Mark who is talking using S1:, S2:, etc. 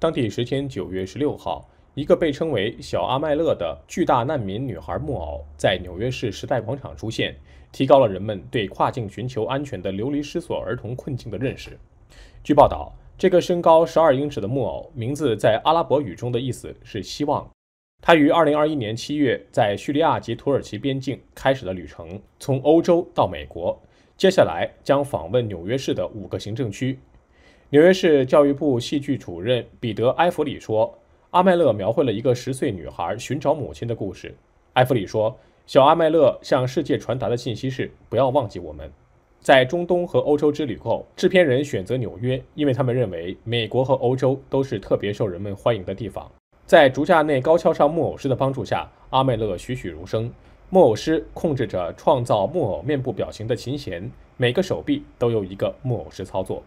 S1: 当地时间九月十六号，一个被称为“小阿麦勒”的巨大难民女孩木偶在纽约市时代广场出现，提高了人们对跨境寻求安全的流离失所儿童困境的认识。据报道，这个身高十二英尺的木偶名字在阿拉伯语中的意思是“希望”。他于二零二一年七月在叙利亚及土耳其边境开始了旅程，从欧洲到美国，接下来将访问纽约市的五个行政区。纽约市教育部戏剧主任彼得埃弗里说：“阿麦勒描绘了一个十岁女孩寻找母亲的故事。”埃弗里说：“小阿麦勒向世界传达的信息是不要忘记我们。”在中东和欧洲之旅后，制片人选择纽约，因为他们认为美国和欧洲都是特别受人们欢迎的地方。在竹架内高跷上木偶师的帮助下，阿麦勒栩栩如生。木偶师控制着创造木偶面部表情的琴弦，每个手臂都由一个木偶师操作。